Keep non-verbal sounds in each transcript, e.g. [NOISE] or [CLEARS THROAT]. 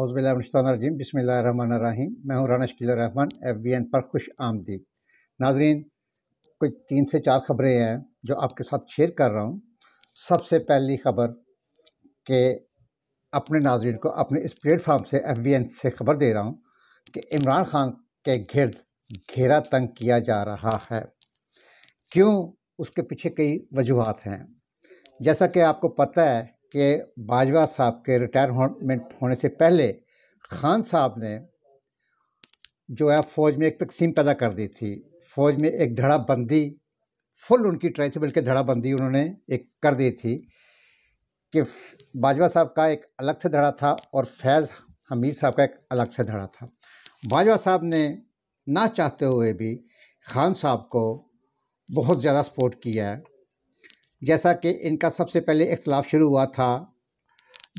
अज़बिल्लाजीम बसमिल रही मैं हूँ Rana Shakeel Rehman F B N पर खुश आमदी नाजरीन कुछ तीन से चार खबरें हैं जो आपके साथ शेयर कर रहा हूँ सबसे पहली खबर के अपने नाजरन को अपने इस प्लेटफार्म से एफ बी एन से खबर दे रहा हूँ कि इमरान खान के घिर्द घेरा तंग किया जा रहा है क्यों उसके पीछे कई वजूहत हैं जैसा कि आपको पता है के बाजवा साहब के रिटायरमेंट होने से पहले खान साहब ने जो है फ़ौज में एक तकसीम पैदा कर दी थी फ़ौज में एक धड़ाबंदी फुल उनकी ट्राई थी बल्कि धड़ाबंदी उन्होंने एक कर दी थी कि बाजवा साहब का एक अलग से धड़ा था और फैज़ हमीद साहब का एक अलग से धड़ा था बाजवा साहब ने ना चाहते हुए भी खान साहब को बहुत ज़्यादा सपोर्ट किया है जैसा कि इनका सबसे पहले इख्तलाफ शुरू हुआ था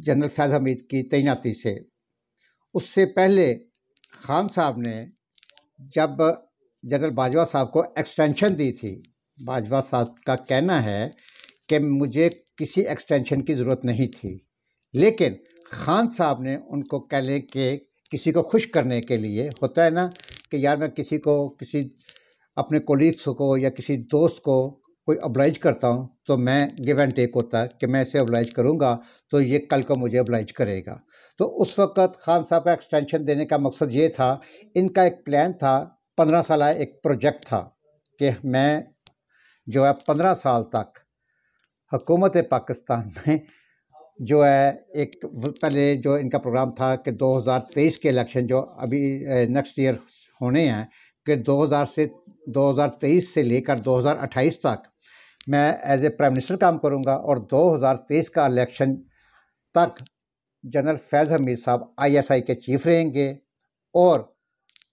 जनरल फैज़ हमीद की तैनाती से उससे पहले खान साहब ने जब जनरल बाजवा साहब को एक्सटेंशन दी थी बाजवा साहब का कहना है कि मुझे किसी एक्सटेंशन की ज़रूरत नहीं थी लेकिन खान साहब ने उनको कह लें कि किसी को खुश करने के लिए होता है ना कि यार मैं किसी को किसी अपने कोलीग्स को या किसी दोस्त को कोई अब्लाइज करता हूँ तो मैं गिव एंड टेक होता है कि मैं इसे अब्लाइज करूँगा तो ये कल को मुझे अब्लाइज करेगा तो उस वक़्त खान साहब का एक्सटेंशन देने का मकसद ये था इनका एक प्लान था पंद्रह साल एक प्रोजेक्ट था कि मैं जो है पंद्रह साल तक हकूमत पाकिस्तान में जो है एक पहले जो इनका प्रोग्राम था कि 2023 के इलेक्शन जो अभी नेक्स्ट ईयर होने हैं कि 2000 से 2023 से लेकर 2028 तक मैं एज ए प्राइम मिनिस्टर काम करूँगा और 2023 का इलेक्शन तक जनरल फैज़ हमीद साहब आईएसआई के चीफ रहेंगे और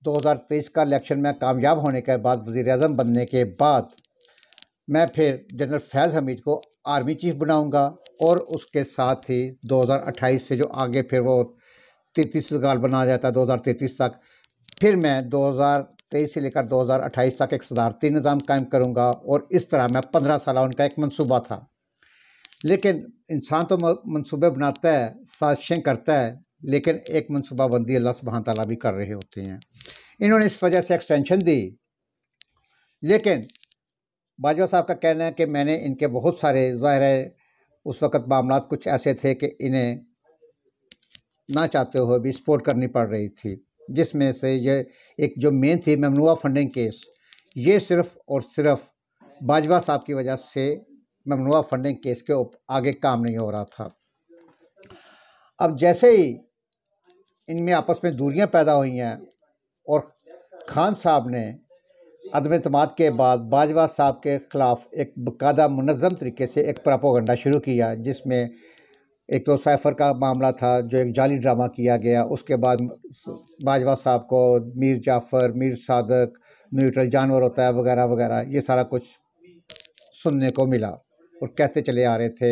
2023 का इलेक्शन में कामयाब होने के बाद वज़ी अजम बनने के बाद मैं फिर जनरल फैज़ हमीद को आर्मी चीफ बनाऊंगा और उसके साथ ही 2028 से जो आगे फिर वो तैतीस साल बना जाता है दो तक फिर मैं 2023 से लेकर 2028 तक एक सदारती निज़ाम कायम करूँगा और इस तरह मैं पंद्रह साल उनका एक मनसूबा था लेकिन इंसान तो मनसूबे बनाता है साजिशें करता है लेकिन एक बंदी अल्लाह सुबहान तला भी कर रहे होते हैं इन्होंने इस वजह से एक्सटेंशन दी लेकिन बाजवा साहब का कहना है कि मैंने इनके बहुत सारे ज़ाहिर उस वक़्त मामला कुछ ऐसे थे कि इन्हें ना चाहते हुए भी सपोर्ट करनी पड़ रही थी जिसमें से ये एक जो मेन थी ममनुआ फंडिंग केस ये सिर्फ और सिर्फ बाजवा साहब की वजह से ममनुआ फंडिंग केस के आगे काम नहीं हो रहा था अब जैसे ही इनमें आपस में दूरियां पैदा हुई हैं और खान साहब ने अदम अतमाद के बाद बाजवा साहब के ख़िलाफ़ एक बकायदा मनज़म तरीके से एक प्रापोगंडा शुरू किया जिसमें एक तो साइफर का मामला था जो एक जाली ड्रामा किया गया उसके बाद बाजवा साहब को मीर जाफ़र मीर सादक न्यूट्रल जानवर होता है वगैरह वगैरह ये सारा कुछ सुनने को मिला और कहते चले आ रहे थे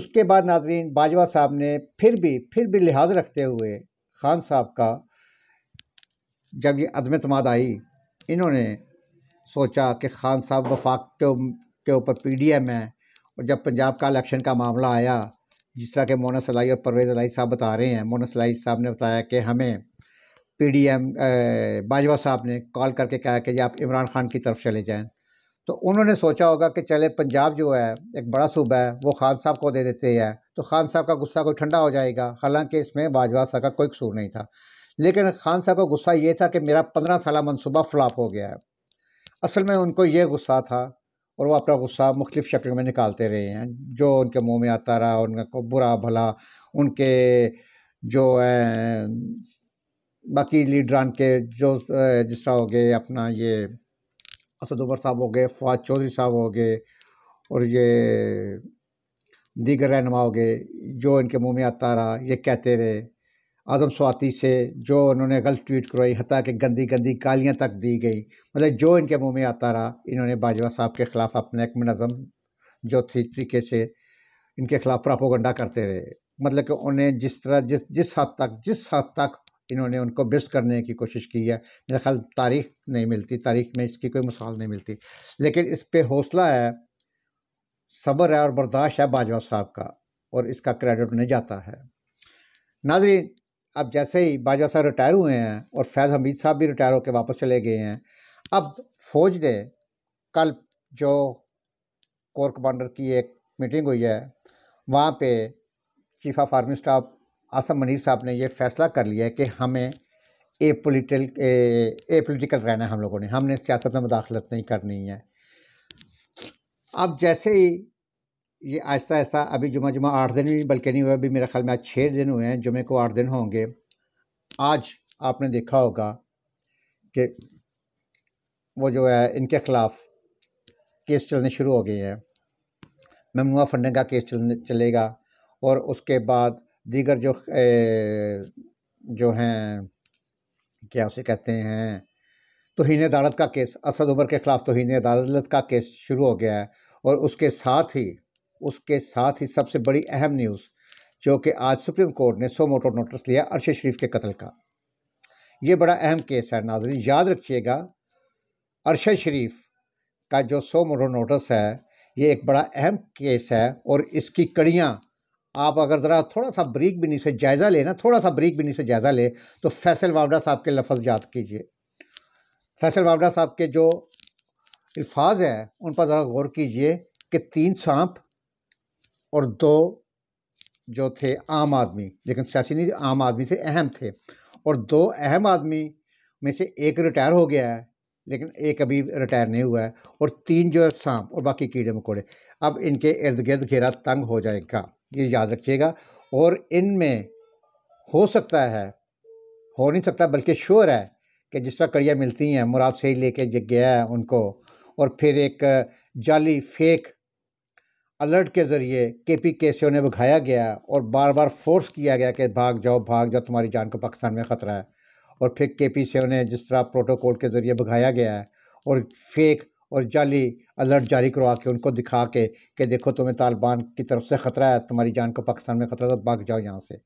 उसके बाद नाजरीन बाजवा साहब ने फिर भी फिर भी लिहाज रखते हुए खान साहब का जब ये अदम तमाद आई इन्होंने सोचा कि खान साहब वफाक के ऊपर पी डी एम है और जब पंजाब का इलेक्शन का मामला आया जिस तरह के मोना सलाई और परवेज़ अलाई साहब बता रहे हैं मोना सलाई साहब ने बताया कि हमें पी डी एम बाजवा साहब ने कॉल करके कहा कि आप इमरान खान की तरफ चले जाएँ तो उन्होंने सोचा होगा कि चले पंजाब जो है एक बड़ा सूबा है वो खान साहब को दे देते हैं तो खान साहब का गुस्सा कोई ठंडा हो जाएगा हालांकि इसमें बाजवा साहब का कोई कसूर नहीं था लेकिन खान साहब का गुस्सा ये था कि मेरा पंद्रह साल मनसूबा फ्लॉप हो गया है असल में उनको ये गुस्सा था और वो अपना गुस्सा मुख्तफ शक्ल में निकालते रहे हैं जो उनके मुँह में आता रहा उनका बुरा भला उनके जो है बाकी लीडरान के जो जिस तरह हो गए अपना ये असद उमर साहब हो गए फवाद चौधरी साहब हो गए और ये दीगर रहनमा हो गए जो इनके मुँह में आता रहा ये कहते रहे आज़म स्वाति से जो उन्होंने गलत ट्वीट करवाई हती कि गंदी गंदी गालियाँ तक दी गई मतलब जो इनके मुंह में आता रहा इन्होंने बाजवा साहब के ख़िलाफ़ अपने एक मनज़म जो थी तरीके से इनके ख़िलाफ़ प्रापोगंडा करते रहे मतलब कि उन्हें जिस तरह जिस जिस हद तक जिस हद तक इन्होंने उनको बेस्ट करने की कोशिश की है मेरा ख्याल तारीख नहीं मिलती तारीख में इसकी कोई मिसाल नहीं मिलती लेकिन इस पर हौसला है सब्र है और बर्दाश्त है बाजवा साहब का और इसका क्रेडिट उन्हें जाता है नाजरीन अब जैसे ही बाजवा साहब रिटायर हुए हैं और फैज़ हमीद साहब भी रिटायर होकर वापस चले गए हैं अब फौज ने कल जो कोर कमांडर की एक मीटिंग हुई है वहाँ पे chief of army staff Asim Munir साहब ने यह फैसला कर लिया है कि हमें ए पोलिटल ए पोलिटिकल रहना है हम लोगों ने हमने सियासत में मुदाखलत नहीं करनी है अब जैसे ही ये आहिस्ता आहिस्ता अभी जुमा जुमा आठ दिन भी बल्कि नहीं हुआ अभी मेरे ख्याल में आज छः दिन हुए हैं जुमे को आठ दिन होंगे आज आपने देखा होगा कि वो जो है इनके ख़िलाफ़ केस चलने शुरू हो गए हैं ममनुआ फंडे का केस चलने चलेगा और उसके बाद दीगर जो ए, जो हैं क्या उसे कहते हैं तोहन अदालत का केस असद उमर के ख़िलाफ़ तोहन अदालत का केस शुरू हो गया है और उसके साथ ही उसके साथ ही सबसे बड़ी अहम न्यूज़ जो कि आज सुप्रीम कोर्ट ने सो मोटो नोटिस लिया अरशद शरीफ के कत्ल का ये बड़ा अहम केस है नाजरीन याद रखिएगा अरशद शरीफ का जो सो मोटो नोटिस है ये एक बड़ा अहम केस है और इसकी कड़ियाँ आप अगर ज़रा थोड़ा सा ब्रीक बिनी से जायज़ा लेना थोड़ा सा ब्रीक बिनी से जायज़ा ले तो फैसल वावडा साहब के लफ्ज़ याद कीजिए फैसल वावडा साहब के जो अल्फाज हैं उन पर ज़रा गौर कीजिए कि तीन सांप और दो जो थे आम आदमी लेकिन सियासी नहीं आम आदमी थे अहम थे और दो अहम आदमी में से एक रिटायर हो गया है लेकिन एक अभी रिटायर नहीं हुआ है और तीन जो है सांप और बाकी कीड़े मकोड़े अब इनके इर्द गिर्द घेरा तंग हो जाएगा ये याद रखिएगा और इनमें हो सकता है हो नहीं सकता बल्कि श्योर है कि जिस तरह कड़ियाँ मिलती हैं मुराद से ही लेके गया है उनको और फिर एक जाली फेक अलर्ट के ज़रिए के पी केसियो ने भगाया गया और बार बार फोर्स किया गया कि भाग जाओ भाग जाओ तुम्हारी जान को पाकिस्तान में ख़तरा है और फिर के पी सेओ ने जिस तरह प्रोटोकॉल के ज़रिए भगाया गया है और फेक और जाली अलर्ट जारी करवा के उनको दिखा के कि देखो तुम्हें तालिबान की तरफ से ख़तरा है तुम्हारी जान को पाकिस्तान में ख़तरा है तो भाग जाओ यहाँ से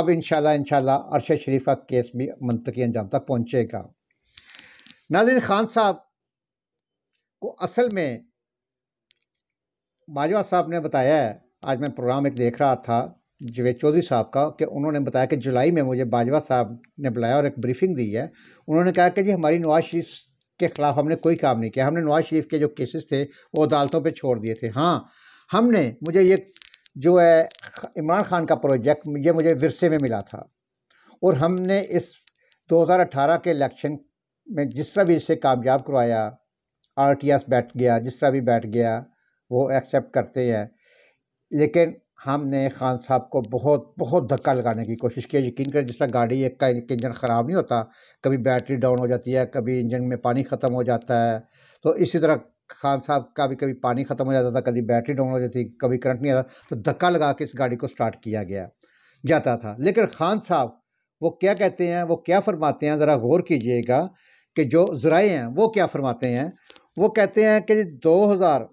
अब इन शाला अरशद शरीफ का केस भी मनतकी अंजाम तक पहुँचेगा नादिन खान साहब को असल में बाजवा साहब ने बताया आज मैं प्रोग्राम एक देख रहा था जवेद चौधरी साहब का कि उन्होंने बताया कि जुलाई में मुझे बाजवा साहब ने बुलाया और एक ब्रीफिंग दी है उन्होंने कहा कि जी हमारी नवाज शरीफ के ख़िलाफ़ हमने कोई काम नहीं किया हमने नवाज शरीफ के जो केसेस थे वो अदालतों पे छोड़ दिए थे हाँ हमने मुझे ये जो है इमरान खान का प्रोजेक्ट ये मुझे विरसे में मिला था और हमने इस अठारह के इलेक्शन में जिस तरह भी इसे कामयाब करवाया आर बैठ गया जिस तरह भी बैठ गया वो एक्सेप्ट करते हैं लेकिन हमने खान साहब को बहुत बहुत धक्का लगाने की कोशिश की यकीन करें जिस तरह गाड़ी एक का एक इंजन ख़राब नहीं होता कभी बैटरी डाउन हो जाती है कभी इंजन में पानी ख़त्म हो जाता है तो इसी तरह खान साहब का भी कभी पानी ख़त्म हो जाता था कभी बैटरी डाउन हो जाती कभी करंट नहीं आता तो धक्का लगा के इस गाड़ी को स्टार्ट किया गया जाता था लेकिन खान साहब वो क्या कहते हैं वो क्या फरमाते हैं ज़रा गौर कीजिएगा कि जो ज़राए हैं वो क्या फरमाते हैं वो कहते हैं कि हज़ार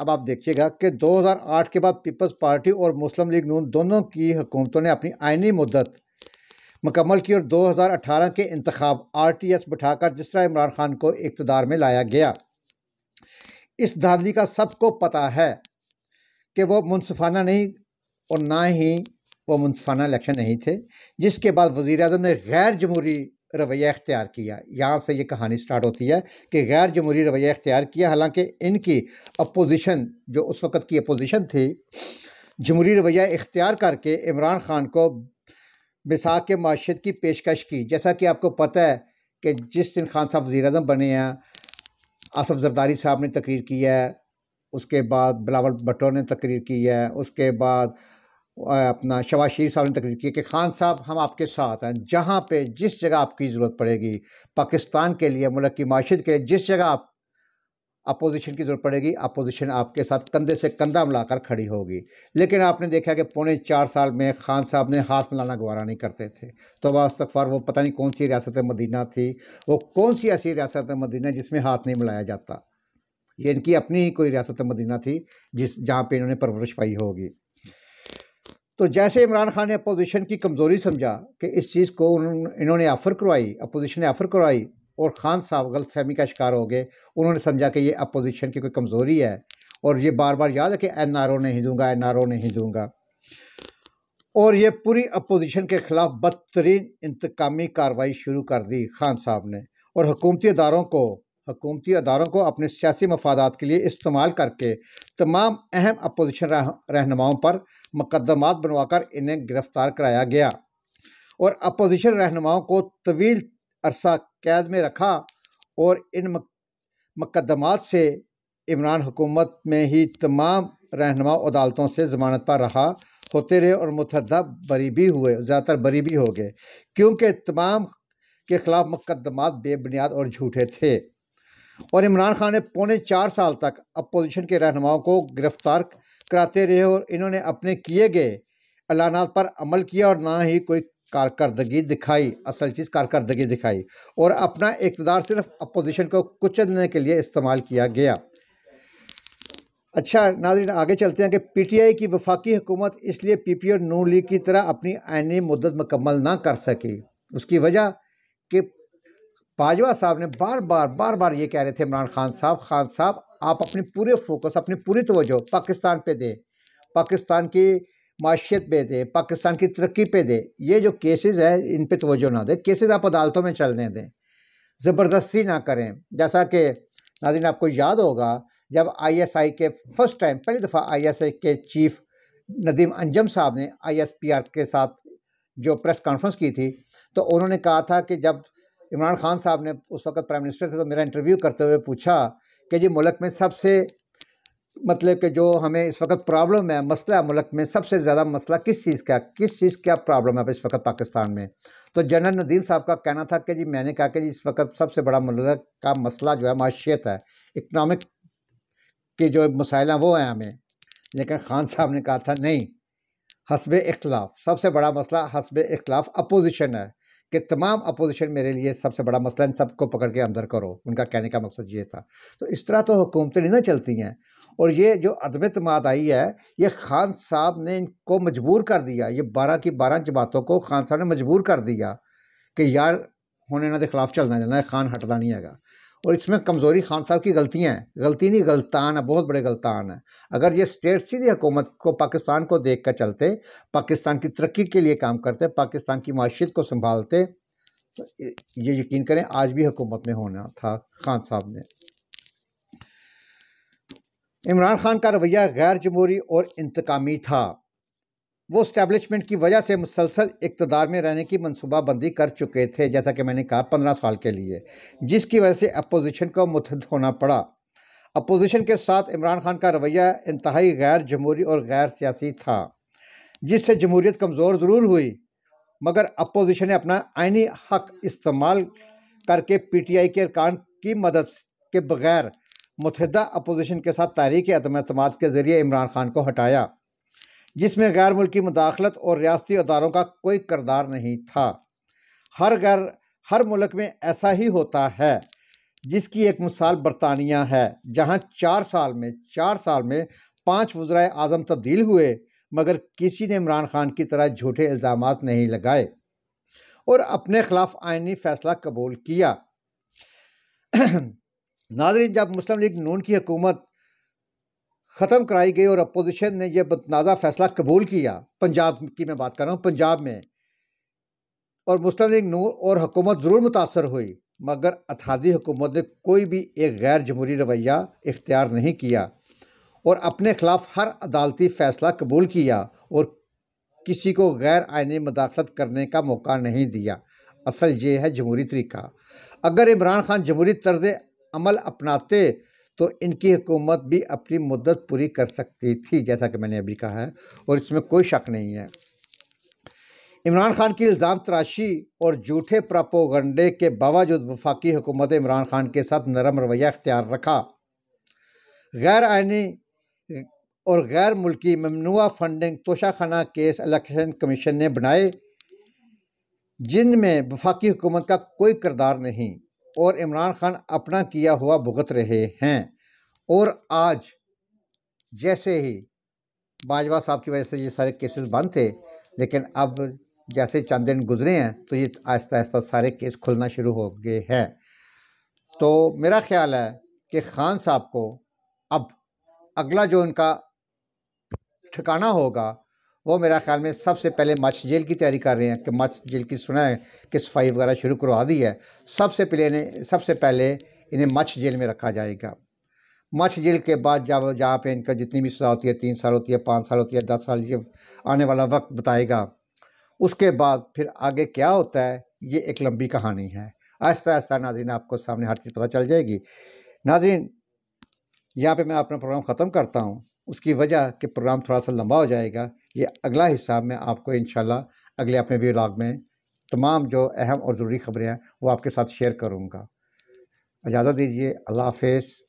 अब आप देखिएगा कि 2008 के बाद पीपल्स पार्टी और मुस्लिम लीग नून दोनों की हुकूमतों ने अपनी आइनी मुद्दत मुकम्मल की और 2018 के इंतखब आर टी एस बिठाकर जिस तरह इमरान खान को इकतदार में लाया गया इस धांधली का सबको पता है कि वो मुनफाना नहीं और ना ही वो मुनफाना इलेक्शन नहीं थे जिसके बाद वज़ी अजम ने गैर जमहूरी रवैया अख्तियार किया यहाँ से ये कहानी स्टार्ट होती है कि गैर जमहूरी रवैया अख्तियार किया हालांकि इनकी अपोजिशन जो उस वक़्त की अपोजिशन थी जमहूरी रवैया इख्तियार करके इमरान ख़ान को मिसा के माशत की पेशकश की जैसा कि आपको पता है कि जिस दिन खान साहब वज़ी अजम बने हैं आसफ़ जरदारी साहब ने तकरीर की है उसके बाद बिलावल भट्टो ने तकरीर की है उसके बाद अपना शरीफ साहब ने तकरीर की कि खान साहब हम आपके साथ हैं जहाँ पे जिस जगह आपकी ज़रूरत पड़ेगी पाकिस्तान के लिए मुल्क की माशत के लिए जिस जगह आप अपोजिशन की ज़रूरत पड़ेगी अपोजिशन आपके साथ कंधे से कंधा मिलाकर खड़ी होगी लेकिन आपने देखा कि पौने चार साल में खान साहब ने हाथ मिलाना गवारा नहीं करते थे तो वास्तफार वो पता नहीं कौन सी रियासत मदीना थी वो कौन सी ऐसी रियासत मदीना जिसमें हाथ नहीं मिलाया जाता ये इनकी अपनी ही कोई रियासत मदीना थी जिस जहाँ पर इन्होंने परवरिश पाई होगी तो जैसे इमरान खान ने अपोजिशन की कमज़ोरी समझा कि इस चीज़ को इन्होंने ऑफ़र करवाई अपोजिशन ने ऑफ़र करवाई और ख़ान साहब गलत फहमी का शिकार हो गए उन्होंने समझा कि ये अपोजिशन की कोई कमज़ोरी है और ये बार बार याद है कि एन आर ओ नहीं दूंगा एन आर ओ नहीं दूंगा और ये पूरी अपोजिशन के ख़िलाफ़ बदतरीन इंतकामी कार्रवाई शुरू कर दी खान साहब ने और हुकूमती इदारों को हकूमती अदारों को अपने सियासी मफादात के लिए इस्तेमाल करके तमाम अहम अपोजिशन रहनुमाओं पर मुकदमात बनवाकर इन्हें गिरफ्तार कराया गया और अपोजिशन रहनुमाओं को तवील अरसा कैद में रखा और इन मुकदमात से इमरान हुकूमत में ही तमाम रहनुमा अदालतों से ज़मानत पर रहा होते रहे और मुतहदा बरी भी हुए ज़्यादातर बरी भी हो गए क्योंकि तमाम के ख़िलाफ़ मुकदमात बेबुनियाद और झूठे थे और इमरान खान ने पौने चार साल तक अपोजिशन के रहनुमाओं को गिरफ्तार कराते रहे और इन्होंने अपने किए गए ऐलाना पर अमल किया और ना ही कोई कारकर्दगी दिखाई असल चीज़ कारकर्दगी दिखाई और अपना इकतदार सिर्फ अपोजिशन को कुचलने के लिए इस्तेमाल किया गया अच्छा नाजरीन आगे चलते हैं कि पीटीआई की वफाकी हुकूमत इसलिए पी पी और नू लीग की तरह अपनी आइनी मुद्दत मुकम्मल ना कर सकी उसकी वजह कि बाजवा साहब ने बार बार बार बार ये कह रहे थे इमरान खान साहब खान साहब आप अपने पूरे फोकस अपनी पूरी तोजो पाकिस्तान पे दें पाकिस्तान की माशियत पे दें पाकिस्तान की तरक्की पे दें ये जो केसेस हैं इन पे तोजो ना दें केसेस आप अदालतों में चलने दें ज़बरदस्ती ना करें जैसा कि नाजिन आपको याद होगा जब आई के फर्स्ट टाइम पहली दफ़ा आई के चीफ नदीम अंजम साहब ने आर के साथ जो प्रेस कॉन्फ्रेंस की थी तो उन्होंने कहा था कि जब इमरान खान साहब ने उस वक्त प्राइम मिनिस्टर से तो मेरा इंटरव्यू करते हुए पूछा कि जी मुल्क में सबसे मतलब कि जो हमें इस वक्त प्रॉब्लम है मसला है मुल्क में सबसे ज़्यादा मसला किस चीज़ का किस चीज़ का प्रॉब्लम है इस वक्त पाकिस्तान में तो जनरल नदीम साहब का कहना था कि जी मैंने कहा कि जी इस वक्त सबसे बड़ा मुल्क का मसला जो है माशियत है इकनॉमिक के जो मसाइल हैं वो हैं हमें लेकिन खान साहब ने कहा था नहीं हसब इख्तलाफ सबसे बड़ा मसला हसब इख्तलाफ अपोजिशन है कि तमाम अपोजिशन मेरे लिए सबसे बड़ा मसला इन सबको पकड़ के अंदर करो उनका कहने का मकसद ये था तो इस तरह तो हुकूमतें नहीं ना चलती हैं और ये जो अदमतमाद आई है ये खान साहब ने इनको मजबूर कर दिया ये बारह की बारह जमातों को खान साहब ने मजबूर कर दिया कि यार होने इन्होंने के खिलाफ चलना चलना खान हटना नहीं है और इसमें कमज़ोरी खान साहब की गलतियाँ हैं गलती नहीं गलतान है बहुत बड़े गलतान है अगर ये स्टेट सीधी हुकूमत को पाकिस्तान को देख कर चलते पाकिस्तान की तरक्की के लिए काम करते पाकिस्तान की माशियत को संभालते तो ये यकीन करें आज भी हुकूमत में होना था खान साहब ने इमरान खान का रवैया गैर जमहूरी और इंतकामी था वो स्टैब्लिशमेंट की वजह से मुसलसल इकतदार में रहने की मनसूबाबंदी कर चुके थे जैसा कि मैंने कहा पंद्रह साल के लिए जिसकी वजह से अपोजिशन को मुतहद होना पड़ा अपोजिशन के साथ इमरान खान का रवैया इंतहाई गैर जमहूरी और गैर सियासी था जिससे जमहूरीत कमज़ोर ज़रूर हुई मगर अपोजिशन ने अपना आइनी हक इस्तेमाल करके पी टी आई के अरकान की मदद के बगैर मुतहदा अपोजिशन के साथ तारीख अदम अतमाद के ज़रिए इमरान खान को हटाया जिसमें गैर मुल्की मुदाखलत और रियाती अदारों का कोई करदार नहीं था हर घर हर मुल्क में ऐसा ही होता है जिसकी एक मिसाल बरतानिया है जहाँ चार साल में चार साल में पाँच वज्रा आज़म तब्दील हुए मगर किसी ने इमरान खान की तरह झूठे इल्ज़ाम नहीं लगाए और अपने खिलाफ आइनी फैसला कबूल किया [CLEARS THROAT] नाजरीन जब मुस्लिम लीग नून की हुकूमत ख़त्म कराई गई और अपोजिशन ने यह बदनाजा फैसला कबूल किया पंजाब की मैं बात कर रहा हूँ पंजाब में और मुस्लिम लीग नूर और हुकूमत ज़रूर मुतासर हुई मगर अथादी हुकूमत ने कोई भी एक गैर जमहूरी रवैया इख्तियार नहीं किया और अपने खिलाफ हर अदालती फैसला कबूल किया और किसी को गैर आइनी मदाखलत करने का मौका नहीं दिया असल ये है जमहूरी तरीका अगर इमरान खान जमहूरी तर्ज अमल अपनाते तो इनकी हुकूमत भी अपनी मुद्दत पूरी कर सकती थी जैसा कि मैंने अभी कहा है और इसमें कोई शक नहीं है इमरान खान की इल्ज़ाम तराशी और झूठे प्रापोगंडे के बावजूद वफाकी हुकूमत इमरान खान के साथ नरम रवैया अख्तियार रखा गैर आइनी और गैर मुल्की ममनुआ funding Toshakhana case election commission ने बनाए जिनमें वफाकी हुकूमत का कोई किरदार नहीं और इमरान खान अपना किया हुआ भुगत रहे हैं और आज जैसे ही बाजवा साहब की वजह से ये सारे केसेस बंद थे लेकिन अब जैसे चंद दिन गुजरे हैं तो ये आहिस्ता आहिस्ता सारे केस खुलना शुरू हो गए हैं तो मेरा ख्याल है कि खान साहब को अब अगला जो उनका ठिकाना होगा वो मेरा ख्याल में सबसे पहले मछ जेल की तैयारी कर रहे हैं कि मछ जेल की सुना है कि सफाई वगैरह शुरू करवा दी है सबसे पहले ने सबसे पहले इन्हें मछ जेल में रखा जाएगा मच्छ जेल के बाद जब जहाँ पे इनका जितनी भी सज़ा होती है तीन साल होती है पाँच साल होती है दस साल ये आने वाला वक्त बताएगा उसके बाद फिर आगे क्या होता है ये एक लंबी कहानी है आहिस्ता आहिस्ता नाजरीन आपको सामने हर चीज़ पता चल जाएगी नाजरीन यहाँ पे मैं अपना प्रोग्राम ख़त्म करता हूँ उसकी वजह कि प्रोग्राम थोड़ा सा लंबा हो जाएगा ये अगला हिस्सा मैं आपको इन अगले अपने वीलाग में तमाम जो अहम और ज़रूरी ख़बरें हैं वो आपके साथ शेयर करूँगा इजाज़त दीजिए अल्लाह हाफ